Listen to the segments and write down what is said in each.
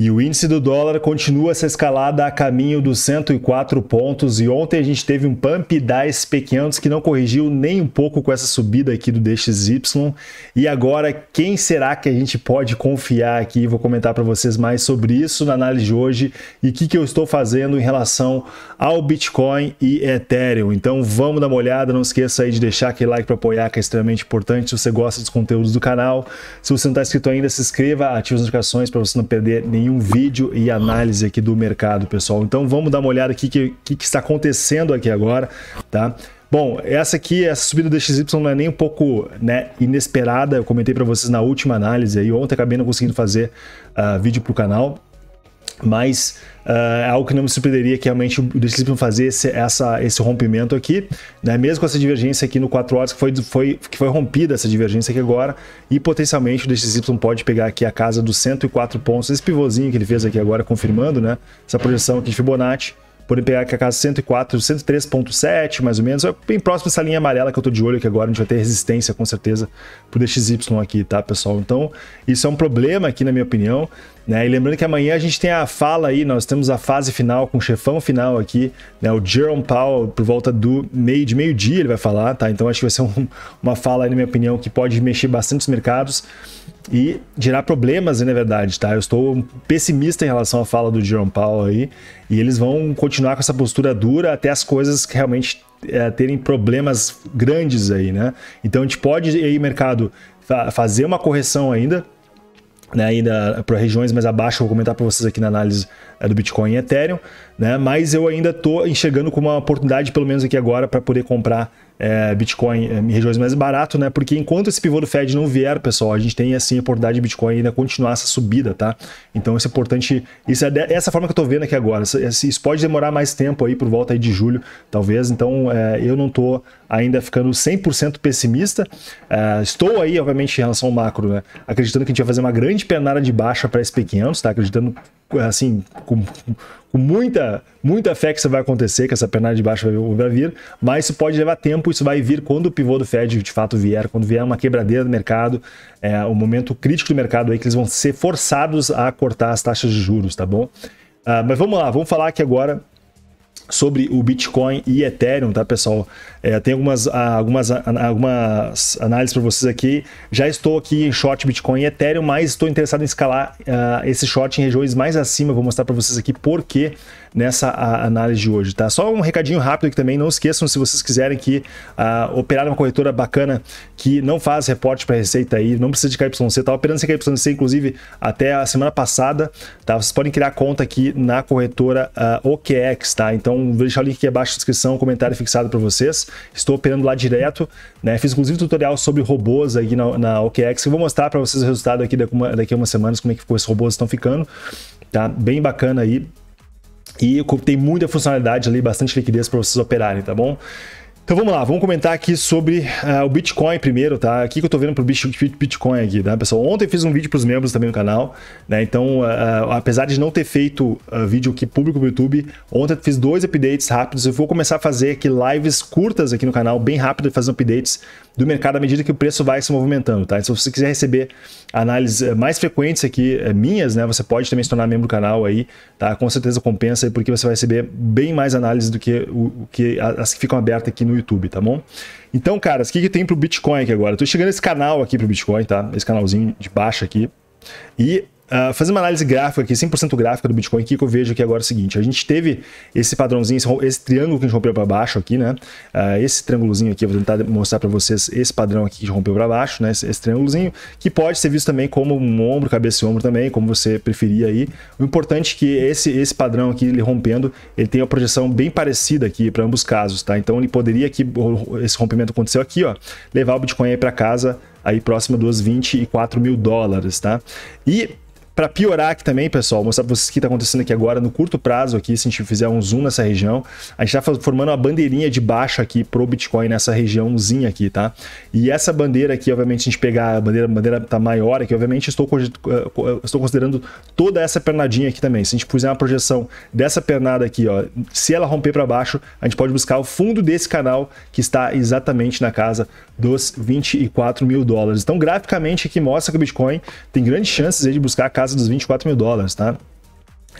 E o índice do dólar continua essa escalada a caminho dos 104 pontos. E ontem a gente teve um pump da SP500 que não corrigiu nem um pouco com essa subida aqui do DXY. E agora, quem será que a gente pode confiar aqui? Vou comentar para vocês mais sobre isso na análise de hoje e o que, que eu estou fazendo em relação ao Bitcoin e Ethereum. Então vamos dar uma olhada. Não esqueça aí de deixar aquele like para apoiar, que é extremamente importante. Se você gosta dos conteúdos do canal, se você não está inscrito ainda, se inscreva, ative as notificações para você não perder nenhum um vídeo e análise aqui do mercado, pessoal. Então vamos dar uma olhada aqui que, que, que está acontecendo aqui agora, tá? Bom, essa aqui, essa subida do XY não é nem um pouco né, inesperada. Eu comentei para vocês na última análise aí. Ontem acabei não conseguindo fazer uh, vídeo para o canal. Mas uh, é algo que não me surpreenderia que realmente o Discipline fazer esse, essa, esse rompimento aqui, né? mesmo com essa divergência aqui no 4 horas, que foi, foi, que foi rompida essa divergência aqui agora, e potencialmente o Discipline pode pegar aqui a casa dos 104 pontos, esse pivôzinho que ele fez aqui agora, confirmando né? essa projeção aqui de Fibonacci, poder pegar aqui a casa 104, 103.7 mais ou menos, é bem próximo dessa linha amarela que eu tô de olho aqui agora, a gente vai ter resistência com certeza pro DXY aqui, tá pessoal? Então isso é um problema aqui na minha opinião, né? E lembrando que amanhã a gente tem a fala aí, nós temos a fase final com o chefão final aqui, né? o Jerome Powell, por volta do meio de meio-dia ele vai falar, tá? Então acho que vai ser um, uma fala aí, na minha opinião, que pode mexer bastante os mercados e gerar problemas, né, na verdade, tá? Eu estou pessimista em relação à fala do Jerome Powell aí, e eles vão continuar com essa postura dura até as coisas que realmente é, terem problemas grandes aí, né? Então a gente pode aí mercado fazer uma correção ainda, né, ainda para regiões mais abaixo, vou comentar para vocês aqui na análise é, do Bitcoin e Ethereum, né, mas eu ainda estou enxergando como uma oportunidade, pelo menos aqui agora, para poder comprar é, Bitcoin em é, regiões mais barato, né? Porque enquanto esse pivô do Fed não vier, pessoal, a gente tem assim a oportunidade de Bitcoin ainda continuar essa subida, tá? Então isso é importante, isso é, é essa forma que eu tô vendo aqui agora. Isso, pode demorar mais tempo aí por volta aí de julho, talvez. Então é, eu não tô ainda ficando 100% pessimista. É, estou aí, obviamente, em relação ao macro, né? Acreditando que a gente vai fazer uma grande pernada de baixa para SP500, tá? Acreditando assim, com, com muita, muita fé que isso vai acontecer, que essa pernada de baixo vai, vai, vir, mas isso pode levar tempo, isso vai vir quando o pivô do Fed de fato vier, quando vier uma quebradeira do mercado, é o um momento crítico do mercado aí que eles vão ser forçados a cortar as taxas de juros, tá bom? Uh, mas vamos lá, vamos falar aqui agora sobre o Bitcoin e Ethereum, tá, pessoal? É, tem algumas, ah, algumas, ah, algumas análises para vocês aqui. Já estou aqui em short Bitcoin e Ethereum, mas estou interessado em escalar uh, esse short em regiões mais acima. Vou mostrar para vocês aqui por que nessa análise de hoje, tá? Só um recadinho rápido aqui também. Não esqueçam, se vocês quiserem que uh, operar uma corretora bacana que não faz reporte para receita aí, não precisa de KYC, estava tá? operando sem KYC, inclusive, até a semana passada, tá? Vocês podem criar conta aqui na corretora uh, OKEx, tá? Então, vou então, deixar o link aqui abaixo na descrição, um comentário fixado para vocês. Estou operando lá direto, né? Fiz inclusive um tutorial sobre robôs aqui na, na OKEx, eu vou mostrar para vocês o resultado aqui daqui, uma, daqui a umas semanas, como é que ficou, esses robôs estão ficando. Tá bem bacana aí. E tem muita funcionalidade ali, bastante liquidez para vocês operarem, tá bom? Então vamos lá, vamos comentar aqui sobre uh, o Bitcoin primeiro, tá? O que, eu tô vendo pro Bitcoin aqui, tá, pessoal? Ontem fiz um vídeo pros membros também no canal, né? Então, uh, apesar de não ter feito ah, vídeo aqui público no YouTube, ontem fiz dois updates rápidos. Eu vou começar a fazer aqui lives curtas aqui no canal, bem rápido, fazendo updates do mercado à medida que o preço vai se movimentando, tá? Então, se você quiser receber análises eh, mais frequentes aqui, eh, minhas, né? Você pode também se tornar membro do canal aí, tá? Com certeza compensa aí, porque você vai receber bem mais análises do que, o, o que as que ficam abertas aqui no YouTube, tá bom? Então, caras, o que, que tem pro Bitcoin aqui agora? Eu tô chegando esse canal aqui pro Bitcoin, tá? Esse canalzinho de baixo aqui. E Uh, ah, fazer uma análise gráfica aqui, 100% gráfica do Bitcoin, o que eu vejo aqui agora é o seguinte, a gente teve esse padrãozinho, esse, esse triângulo que a gente rompeu para baixo aqui, né? Uh, esse triângulozinho aqui, eu vou tentar mostrar para vocês esse padrão aqui que rompeu para baixo, né? Esse, esse triângulozinho, que pode ser visto também como um ombro, cabeça e ombro também, como você preferir aí. O importante é que esse, esse padrão aqui, ele rompendo, ele tem uma projeção bem parecida aqui para ambos os casos, tá? Então ele poderia aqui, esse rompimento aconteceu aqui, ó, levar o Bitcoin aí para casa aí próximo dos 24 mil dólares, tá? E para piorar aqui também, pessoal, mostrar para vocês o que está acontecendo aqui agora no curto prazo aqui, se a gente fizer um zoom nessa região, a gente está formando uma bandeirinha de baixo aqui para o Bitcoin nessa regiãozinha aqui, tá? E essa bandeira aqui, obviamente, a gente pegar a bandeira, a bandeira tá maior aqui, obviamente, estou, eh, eh, estou considerando toda essa pernadinha aqui também. Se a gente fizer uma projeção dessa pernada aqui, ó, se ela romper para baixo, a gente pode buscar o fundo desse canal que está exatamente na casa dos 24 mil dólares. Então, graficamente aqui mostra que o Bitcoin tem grandes chances de buscar a casa casa dos 24 mil dólares, tá?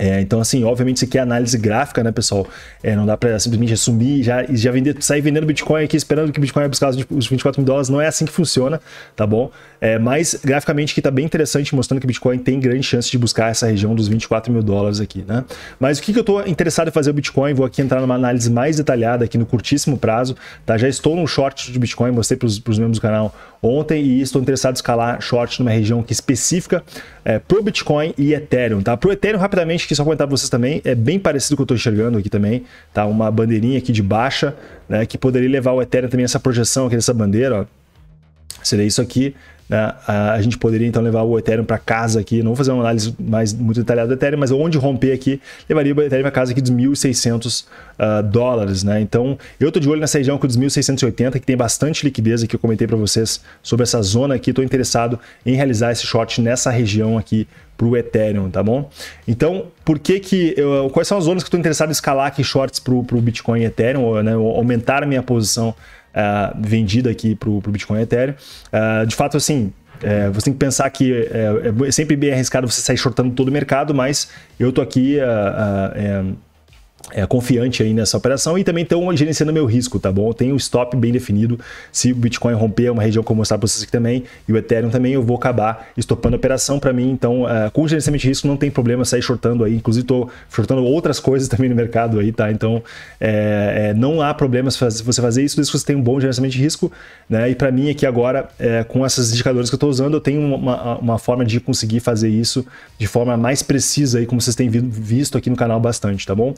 É, então, assim, obviamente isso aqui é análise gráfica, né, pessoal? É, não dá para simplesmente assumir e já, já vender, sair vendendo Bitcoin aqui, esperando que o Bitcoin vai buscar os 24 mil dólares. Não é assim que funciona, tá bom? É, mas, graficamente, aqui tá bem interessante, mostrando que o Bitcoin tem grande chance de buscar essa região dos 24 mil dólares aqui, né? Mas o que, que eu tô interessado em fazer o Bitcoin? Vou aqui entrar numa análise mais detalhada aqui no curtíssimo prazo, tá? Já estou num short de Bitcoin, mostrei para os membros do canal ontem e estou interessado em escalar short numa região aqui específica é, pro Bitcoin e Ethereum, tá? Pro Ethereum, rapidamente, que só comentar para vocês também, é bem parecido com o que eu estou enxergando aqui também, tá? Uma bandeirinha aqui de baixa, né? Que poderia levar o Ethereum também essa projeção aqui dessa bandeira, ó. Seria isso aqui, né? A, a gente poderia então levar o Ethereum para casa aqui. Não vou fazer uma análise mais muito detalhada do Ethereum, mas onde romper aqui, levaria o Ethereum para casa aqui dos 1.600 uh, ah, dólares. Né? Então, eu estou de olho nessa região aqui dos 1.680, que tem bastante liquidez aqui. Eu comentei para vocês sobre essa zona aqui. Estou interessado em realizar esse short nessa região aqui para o Ethereum, tá bom? Então, por que que eu, quais são as zonas que estou interessado em escalar aqui shorts para o Bitcoin e Ethereum, ou, né, aumentar a minha posição uh, ah, vendida aqui para o Bitcoin e Ethereum. Uh, de fato, assim, é, você tem que pensar que é, é, sempre bem arriscado você sair shortando todo o mercado, mas eu tô aqui uh, uh, é, confiante aí nessa operação e também estão gerenciando meu risco, tá bom? Tenho um stop bem definido. Se o Bitcoin romper é uma região que eu vou mostrar para vocês aqui também e o Ethereum também, eu vou acabar estopando a operação para mim. Então, uh, com gerenciamento de risco não tem problema sair shortando aí. Inclusive, estou shortando outras coisas também no mercado aí, tá? Então, é, é, não há problemas você fazer isso desde que você tem um bom gerenciamento de risco, né? E para mim aqui agora, é, com esses indicadores que eu estou usando, eu tenho uma, uma forma de conseguir fazer isso de forma mais precisa aí, como vocês têm visto aqui no canal bastante, tá bom?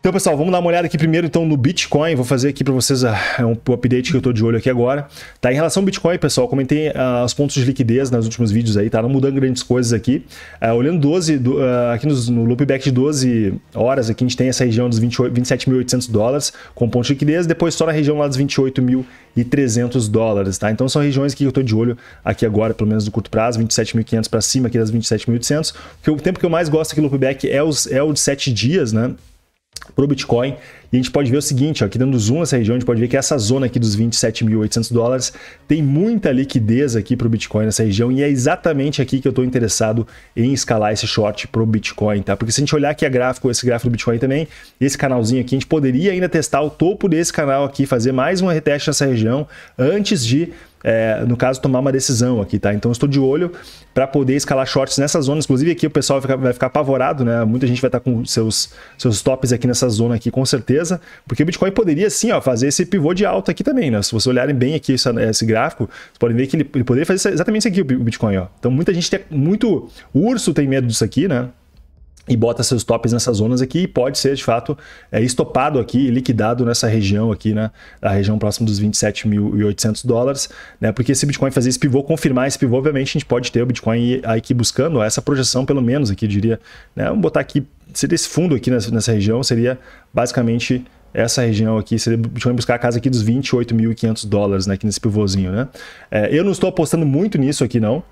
Então, pessoal, vamos dar uma olhada aqui primeiro então no Bitcoin. Vou fazer aqui para vocês ah, é um, o update que eu estou de olho aqui agora. Tá, em relação ao Bitcoin, pessoal, comentei uh, os pontos de liquidez nos últimos vídeos aí, tá? Não mudando grandes coisas aqui. Uh, olhando 12, do, aqui nos, no loopback de 12 horas, aqui a gente tem essa região dos 27.800 dólares com ponto de liquidez, depois só na região lá dos 28.300 dólares, tá? Então são regiões que eu estou de olho aqui agora, pelo menos no curto prazo, 27.500 para cima aqui das 27.800. Porque o tempo que eu mais gosto aqui no loopback é, os, é o de 7 dias, né? para o Bitcoin. E a gente pode ver o seguinte, ó, aqui dando zoom nessa região, a gente pode ver que essa zona aqui dos 27.800 dólares tem muita liquidez aqui para o Bitcoin nessa região e é exatamente aqui que eu estou interessado em escalar esse short para o Bitcoin, tá? Porque se a gente olhar aqui a gráfico, esse gráfico do Bitcoin também, esse canalzinho aqui, a gente poderia ainda testar o topo desse canal aqui, fazer mais um reteste nessa região antes de é, no caso, tomar uma decisão aqui, tá? Então, estou de olho para poder escalar shorts nessa zona. Inclusive, aqui o pessoal vai ficar apavorado, né? Muita gente vai estar tá com seus, seus tops aqui nessa zona aqui, com certeza, porque o Bitcoin poderia sim ó, fazer esse pivô de alta aqui também, né? Se vocês olharem bem aqui esse, esse gráfico, vocês podem ver que ele, ele poderia fazer exatamente isso aqui, o Bitcoin, ó. Então, muita gente tem muito urso tem medo disso aqui, né? e bota seus tops nessas zonas aqui e pode ser de fato é, estopado aqui, liquidado nessa região aqui, né, a região próxima dos 27.800 dólares, né, porque se o Bitcoin fazer esse pivô, confirmar esse pivô, obviamente a gente pode ter o Bitcoin aí que buscando essa projeção pelo menos aqui, diria, né, vamos botar aqui, seria esse fundo aqui nessa, nessa região, seria basicamente essa região aqui, seria Bitcoin buscar a casa aqui dos 28.500 dólares, né, aqui nesse pivôzinho, né. É, eu não estou apostando muito nisso aqui não,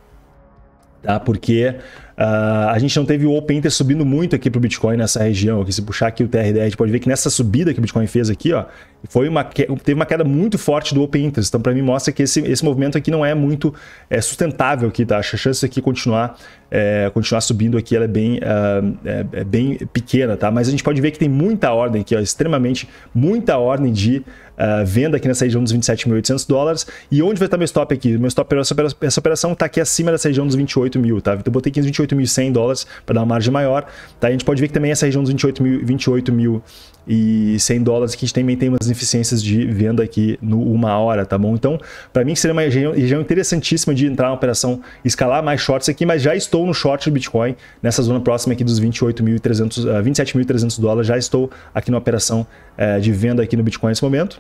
tá, porque... Uh, a gente não teve o Open Inter subindo muito aqui para o Bitcoin nessa região. Aqui, se puxar aqui o TRD, a gente pode ver que nessa subida que o Bitcoin fez aqui, ó, foi uma que... teve uma queda muito forte do Open Inter. Então, para mim, mostra que esse, esse movimento aqui não é muito é, sustentável aqui, tá? A chance aqui continuar, é, continuar subindo aqui ela é bem, uh, é, é, bem pequena, tá? Mas a gente pode ver que tem muita ordem aqui, ó, extremamente, muita ordem de uh, venda aqui nessa região dos 27.800 dólares. E onde vai estar meu stop aqui? Meu stop, essa operação está aqui acima dessa região dos 28 mil, tá? Então, eu botei 528 28.100 dólares para dar uma margem maior. Tá? A gente pode ver que também essa região dos 28 mil, 28 e 100 dólares que a gente também tem umas eficiências de venda aqui no uma hora, tá bom? Então, para mim seria uma região interessantíssima de entrar na operação, escalar mais shorts aqui, mas já estou no short do Bitcoin, nessa zona próxima aqui dos 28.300, 27.300 ah, dólares, já estou aqui na operação eh, de venda aqui no Bitcoin nesse momento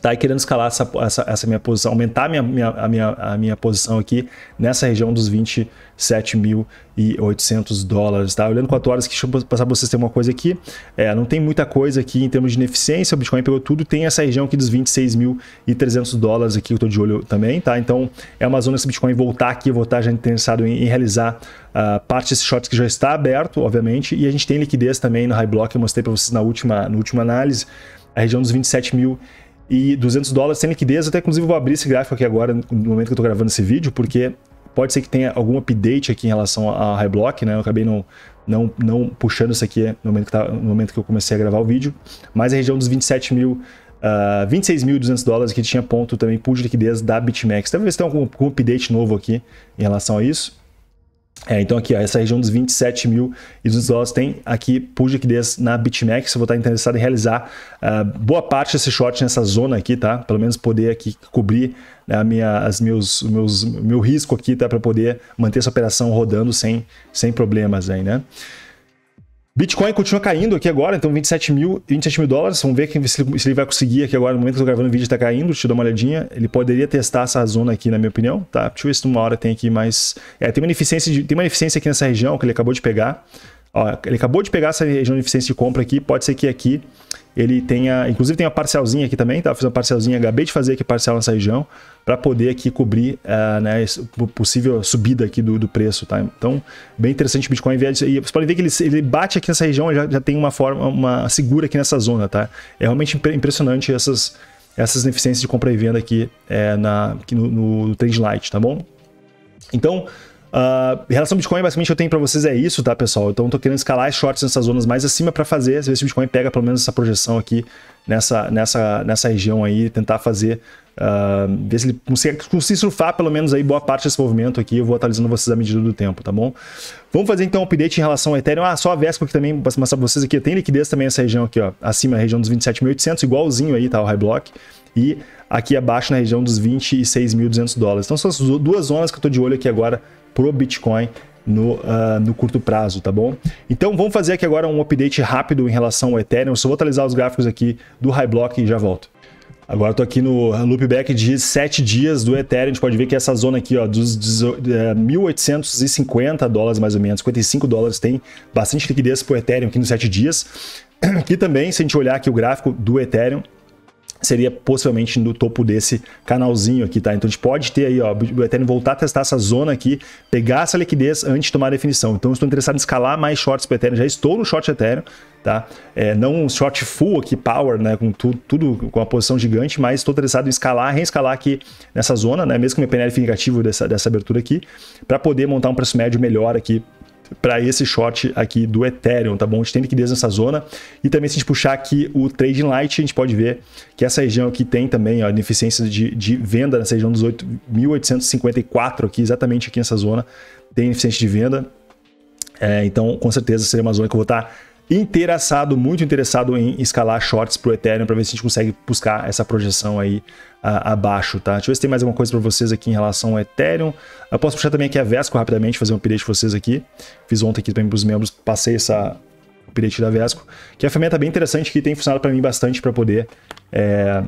tá? querendo escalar essa, essa, essa minha posição, aumentar minha, minha, a, minha, a minha posição aqui nessa região dos 27.800 dólares, tá? Olhando quatro horas, deixa eu passar para vocês ter uma coisa aqui. É, não tem muita coisa aqui em termos de ineficiência, o Bitcoin pegou tudo, tem essa região aqui dos 26.300 dólares aqui, eu tô de olho também, tá? Então, é uma zona que se o Bitcoin voltar aqui, eu vou estar já interessado em, em realizar uh, parte desse short que já está aberto, obviamente, e a gente tem liquidez também no High Block, eu mostrei para vocês na última, na última análise, a região dos 27 mil e 200 dólares sem liquidez. Até inclusive vou abrir esse gráfico aqui agora, no momento que eu tô gravando esse vídeo, porque pode ser que tenha algum update aqui em relação a Reblock, né? Eu acabei não, não, não puxando isso aqui no momento, que tá, no momento que eu comecei a gravar o vídeo, mas a região dos 27 mil Uh, ah, 26.200 dólares que tinha ponto também pool de liquidez da BitMEX. Talvez ver se tem algum update novo aqui em relação a isso. É, então aqui, ó, essa região dos 27 mil e dos dólares tem aqui pool de liquidez na BitMEX. Se eu vou estar tá interessado em realizar uh, boa parte desse short nessa zona aqui, tá? Pelo menos poder aqui cobrir né, a minha, as meus, meus, meu risco aqui, tá? Para poder manter essa operação rodando sem, sem problemas aí, né? Bitcoin continua caindo aqui agora, então 27 mil, 27 mil dólares. Vamos ver se ele vai conseguir aqui agora. No momento que eu tô gravando o vídeo, tá caindo. Deixa eu dar uma olhadinha. Ele poderia testar essa zona aqui, na minha opinião. Tá? Deixa eu ver se uma hora tem aqui mais. É, tem uma eficiência, de... tem uma ineficiência aqui nessa região que ele acabou de pegar. Ó, ele acabou de pegar essa região de eficiência de compra aqui, pode ser que aqui ele tenha, inclusive tem uma parcelzinha aqui também, tá? Fiz uma parcelzinha acabei de fazer aqui parcela nessa região para poder aqui cobrir uh, né, possível subida aqui do, do preço, tá? Então, bem interessante o Bitcoin. E vocês podem ver que ele, ele bate aqui nessa região, já, já tem uma forma, uma segura aqui nessa zona, tá? É realmente impressionante essas, essas ineficiências de compra e venda aqui, é, na, aqui no, no, no Trend Light, tá bom? Então, Uh, em relação ao Bitcoin, basicamente eu tenho para vocês é isso, tá, pessoal? Então eu tô querendo escalar as shorts nessas zonas mais acima para fazer, ver se o Bitcoin pega pelo menos essa projeção aqui nessa, nessa, nessa região aí, tentar fazer, uh, ver se ele consegue, consegue surfar pelo menos aí boa parte desse movimento aqui. Eu vou atualizando vocês à medida do tempo, tá bom? Vamos fazer então um update em relação ao Ethereum. Ah, só a Vespa que também vou mostrar pra vocês aqui. Tem liquidez também nessa região aqui, ó, acima, a região dos 27.800, igualzinho aí, tá, o High Block. E aqui abaixo na região dos 26.200 dólares. Então são as duas zonas que eu tô de olho aqui agora pro Bitcoin no, uh, no curto prazo, tá bom? Então vamos fazer aqui agora um update rápido em relação ao Ethereum. só vou atualizar os gráficos aqui do High Block e já volto. Agora estou aqui no ah, loopback de 7 dias do Ethereum. A gente pode ver que essa zona aqui, ó, dos 1.850 eh, dólares mais ou menos, 55 dólares, tem bastante liquidez para o Ethereum aqui nos 7 dias. E também, se a gente olhar aqui o gráfico do Ethereum, seria possivelmente no topo desse canalzinho aqui, tá? Então a gente pode ter aí, ó, o Ethereum voltar a testar essa zona aqui, pegar essa liquidez antes de tomar a definição. Então eu estou interessado em escalar mais shorts para Ethereum, já estou no short Ethereum, tá? É, não um short full aqui, power, né, com tu, tudo, com a posição gigante, mas estou interessado em escalar, reescalar aqui nessa zona, né, mesmo que o meu PNL fique negativo dessa, dessa abertura aqui, para poder montar um preço médio melhor aqui para esse short aqui do Ethereum, tá bom? A gente tem liquidez nessa zona. E também se a gente puxar aqui o Trading Light, a gente pode ver que essa região aqui tem também ó, ineficiência de, de venda nessa região dos 8.854 aqui, exatamente aqui nessa zona, tem ineficiência de venda. É, então, com certeza, seria uma zona que eu vou estar... Tá interessado, muito interessado em escalar shorts para o Ethereum para ver se a gente consegue buscar essa projeção aí abaixo, tá? Deixa eu ver se tem mais alguma coisa para vocês aqui em relação ao Ethereum. Eu posso puxar também aqui a Vesco rapidamente, fazer um update para vocês aqui. Fiz ontem aqui também para os membros, passei essa update da Vesco, que é uma ferramenta bem interessante que tem funcionado para mim bastante para poder é,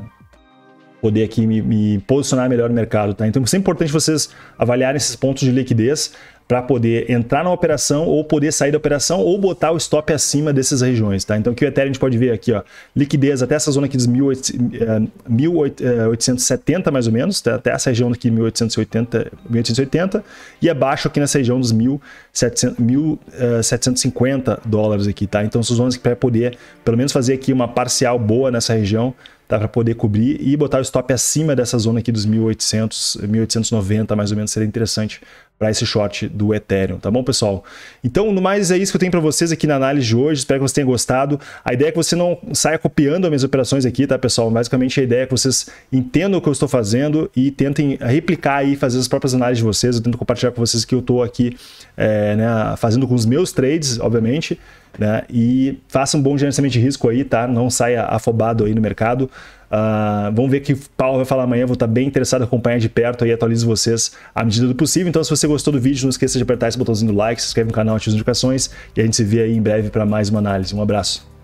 poder aqui me, me, posicionar melhor no mercado, tá? Então é sempre importante vocês avaliarem esses pontos de liquidez para poder entrar na operação ou poder sair da operação ou botar o stop acima dessas regiões, tá? Então, aqui o Ethereum a gente pode ver aqui, ó, liquidez até essa zona aqui dos 1870 eh, eh, mais ou menos, tá? até essa região aqui 1880, 1880 e abaixo aqui nessa região dos 1750 eh, dólares aqui, tá? Então, são zonas que vai poder pelo menos fazer aqui uma parcial boa nessa região tá, para poder cobrir e botar o stop acima dessa zona aqui dos 1800, 1890 mais ou menos seria interessante para esse short do Ethereum, tá bom, pessoal? Então, no mais, é isso que eu tenho para vocês aqui na análise de hoje. Espero que vocês tenham gostado. A ideia é que você não saia copiando as minhas operações aqui, tá, pessoal? Basicamente, a ideia é que vocês entendam o que eu estou fazendo e tentem replicar e fazer as próprias análises de vocês. Eu tento compartilhar com vocês que eu estou aqui é, né, fazendo com os meus trades, obviamente, né? E faça um bom gerenciamento de risco aí, tá? Não saia afobado aí no mercado. Uh, vamos ver que o Paulo vai falar amanhã. Vou estar bem interessado em acompanhar de perto e atualizo vocês à medida do possível. Então, se você gostou do vídeo, não esqueça de apertar esse botãozinho do like, se inscreve no canal, ative as notificações e a gente se vê aí em breve para mais uma análise. Um abraço.